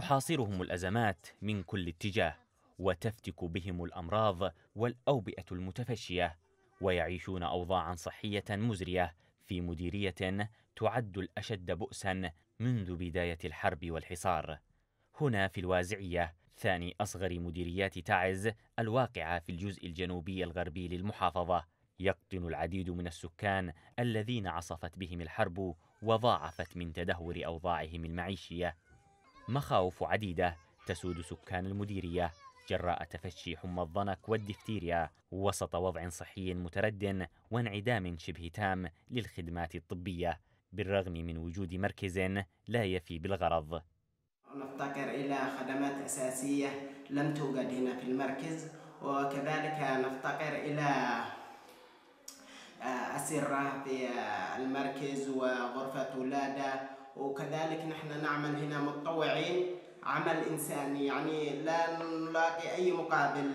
تحاصرهم الأزمات من كل اتجاه وتفتك بهم الأمراض والأوبئة المتفشية ويعيشون أوضاعا صحية مزرية في مديرية تعد الأشد بؤسا منذ بداية الحرب والحصار هنا في الوازعية ثاني أصغر مديريات تعز الواقعة في الجزء الجنوبي الغربي للمحافظة يقطن العديد من السكان الذين عصفت بهم الحرب وضاعفت من تدهور أوضاعهم المعيشية مخاوف عديدة تسود سكان المديرية جراء تفشي حمى الضنك والدفتيريا وسط وضع صحي متردٍ وانعدام شبه تام للخدمات الطبية بالرغم من وجود مركز لا يفي بالغرض نفتقر إلى خدمات أساسية لم توجد هنا في المركز وكذلك نفتقر إلى آه، أسرة في المركز وغرفة ولادة وكذلك نحن نعمل هنا متطوعين عمل إنساني يعني لا نلاقي أي مقابل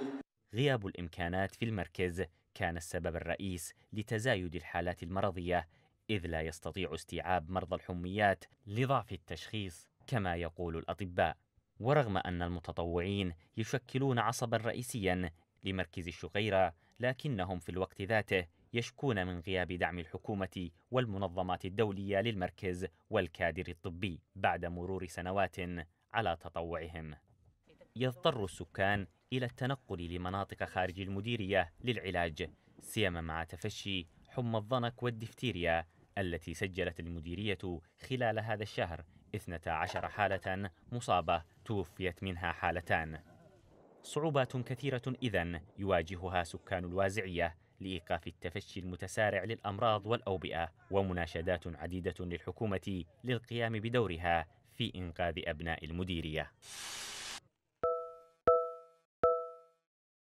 غياب الإمكانات في المركز كان السبب الرئيس لتزايد الحالات المرضية إذ لا يستطيع استيعاب مرضى الحميات لضعف التشخيص كما يقول الأطباء ورغم أن المتطوعين يشكلون عصبا رئيسيا لمركز الشقيرة لكنهم في الوقت ذاته يشكون من غياب دعم الحكومة والمنظمات الدولية للمركز والكادر الطبي بعد مرور سنوات على تطوعهم. يضطر السكان إلى التنقل لمناطق خارج المديرية للعلاج سيما مع تفشي حمى الضنك والدفتيريا التي سجلت المديرية خلال هذا الشهر 12 حالة مصابة توفيت منها حالتان صعوبات كثيرة إذن يواجهها سكان الوازعية لإيقاف التفشي المتسارع للأمراض والأوبئة ومناشدات عديدة للحكومة للقيام بدورها في إنقاذ أبناء المديرية